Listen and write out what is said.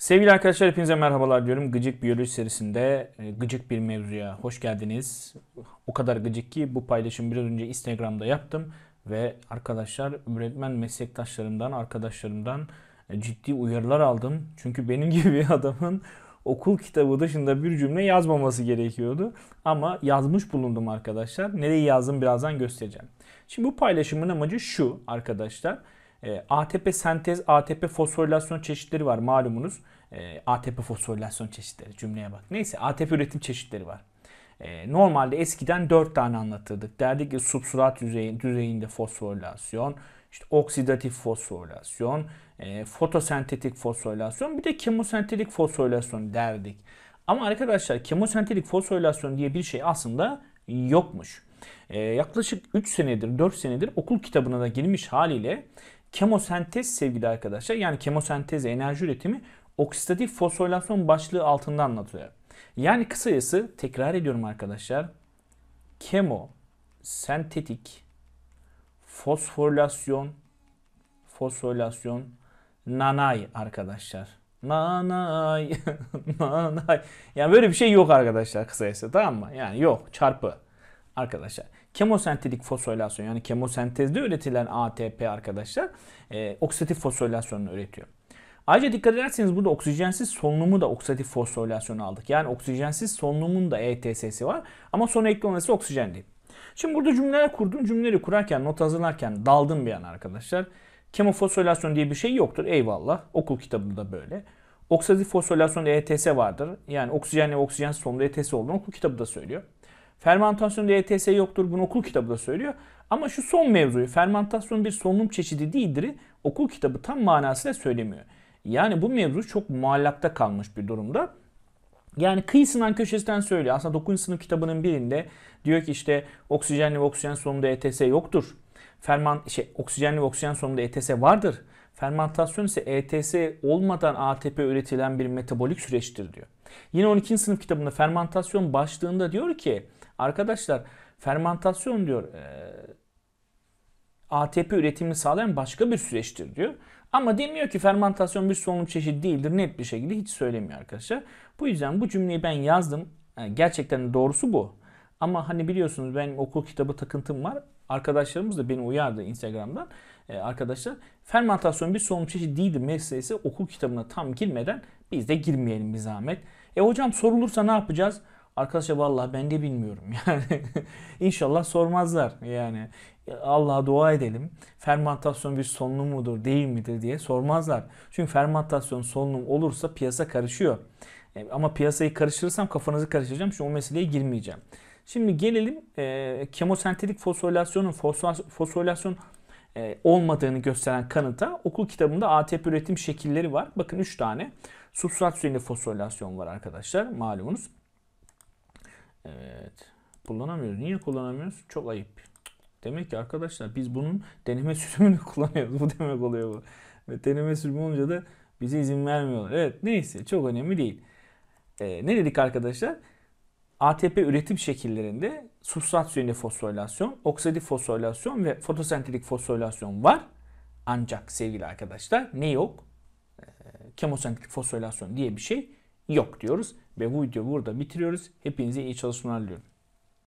Sevgili arkadaşlar hepinize merhabalar diyorum. Gıcık Biyoloji serisinde e, gıcık bir mevzuya hoş geldiniz. O kadar gıcık ki bu paylaşım biraz önce Instagram'da yaptım. Ve arkadaşlar üretmen meslektaşlarımdan, arkadaşlarımdan e, ciddi uyarılar aldım. Çünkü benim gibi bir adamın okul kitabı dışında bir cümle yazmaması gerekiyordu. Ama yazmış bulundum arkadaşlar. Nereyi yazdım birazdan göstereceğim. Şimdi bu paylaşımın amacı şu arkadaşlar. Arkadaşlar e, ATP sentez, ATP fosforilasyon çeşitleri var malumunuz. E, ATP fosforilasyon çeşitleri cümleye bak. Neyse ATP üretim çeşitleri var. E, normalde eskiden 4 tane anlatırdık. Derdik ki substrat düzeyinde fosforilasyon, işte oksidatif fosforilasyon, e, fotosentetik fosforilasyon bir de kemosentetik fosforilasyon derdik. Ama arkadaşlar kemosentetik fosforilasyon diye bir şey aslında yokmuş. yaklaşık 3 senedir 4 senedir okul kitabına da girmiş haliyle Kemosentez sevgili arkadaşlar yani kemosentez enerji üretimi oksidatif fosforilasyon başlığı altında anlatılıyor. Yani kısacası tekrar ediyorum arkadaşlar. Kemo sentetik fosforilasyon fosforilasyon nanay arkadaşlar. Nanay nanay. Yani böyle bir şey yok arkadaşlar kısacası tamam mı? Yani yok çarpı arkadaşlar kemosentetik fosforilasyon yani kemosentezde üretilen ATP arkadaşlar e, oksidatif fosforilasyonunu üretiyor. Ayrıca dikkat ederseniz burada oksijensiz solunumu da oksidatif fosforilasyonu aldık. Yani oksijensiz solunumun da ETS'si var ama son eklenmesi oksijen değil. Şimdi burada cümleler kurdum. Cümleleri kurarken, not hazırlarken daldım bir an arkadaşlar. Kemofosforilasyon diye bir şey yoktur. Eyvallah. Okul kitabında böyle. Oksidatif fosforilasyonda ETS vardır. Yani oksijenle oksijen solunumda ETS olduğunu okul kitabı da söylüyor. Fermantasyon ETS e yoktur. Bunu okul kitabı da söylüyor. Ama şu son mevzuyu fermantasyon bir solunum çeşidi değildir. Okul kitabı tam manasıyla söylemiyor. Yani bu mevzu çok muallakta kalmış bir durumda. Yani kıyısından köşesinden söylüyor. Aslında 9. sınıf kitabının birinde diyor ki işte oksijenli ve oksijen solunumda ETS yoktur. Ferman, şey, oksijenli ve oksijen solunumda ETS vardır. Fermantasyon ise ETS olmadan ATP üretilen bir metabolik süreçtir diyor. Yine 12. sınıf kitabında fermantasyon başlığında diyor ki Arkadaşlar fermantasyon diyor e, ATP üretimini sağlayan başka bir süreçtir diyor. Ama demiyor ki fermantasyon bir solunum çeşidi değildir net bir şekilde hiç söylemiyor arkadaşlar. Bu yüzden bu cümleyi ben yazdım. Yani e, gerçekten doğrusu bu. Ama hani biliyorsunuz benim okul kitabı takıntım var. Arkadaşlarımız da beni uyardı Instagram'dan. Ee, arkadaşlar fermantasyon bir solunum çeşidi değildir meselesi okul kitabına tam girmeden biz de girmeyelim bir zahmet. E hocam sorulursa ne yapacağız? Arkadaşlar vallahi ben de bilmiyorum yani. inşallah sormazlar yani. Allah'a dua edelim. Fermentasyon bir solunum mudur değil midir diye sormazlar. Çünkü fermentasyon solunum olursa piyasa karışıyor. E, ama piyasayı karıştırırsam kafanızı karıştıracağım. Şimdi o meseleye girmeyeceğim. Şimdi gelelim e, kemosentetik fosforilasyonun fosforilasyon e, olmadığını gösteren kanıta okul kitabında ATP üretim şekilleri var. Bakın 3 tane substrat düzeyinde fosforilasyon var arkadaşlar malumunuz. Evet. Kullanamıyoruz. Niye kullanamıyoruz? Çok ayıp. Demek ki arkadaşlar biz bunun deneme sürümünü kullanıyoruz. Bu demek oluyor bu. Ve deneme sürümü olunca da bize izin vermiyorlar. Evet neyse çok önemli değil. Ee, ne dedik arkadaşlar? ATP üretim şekillerinde substrat üzerinde fosforilasyon, oksidatif fosforilasyon ve fotosentetik fosforilasyon var. Ancak sevgili arkadaşlar ne yok? Ee, kemosentetik fosforilasyon diye bir şey yok diyoruz ve bu videoyu burada bitiriyoruz. Hepinize iyi çalışmalar diliyorum.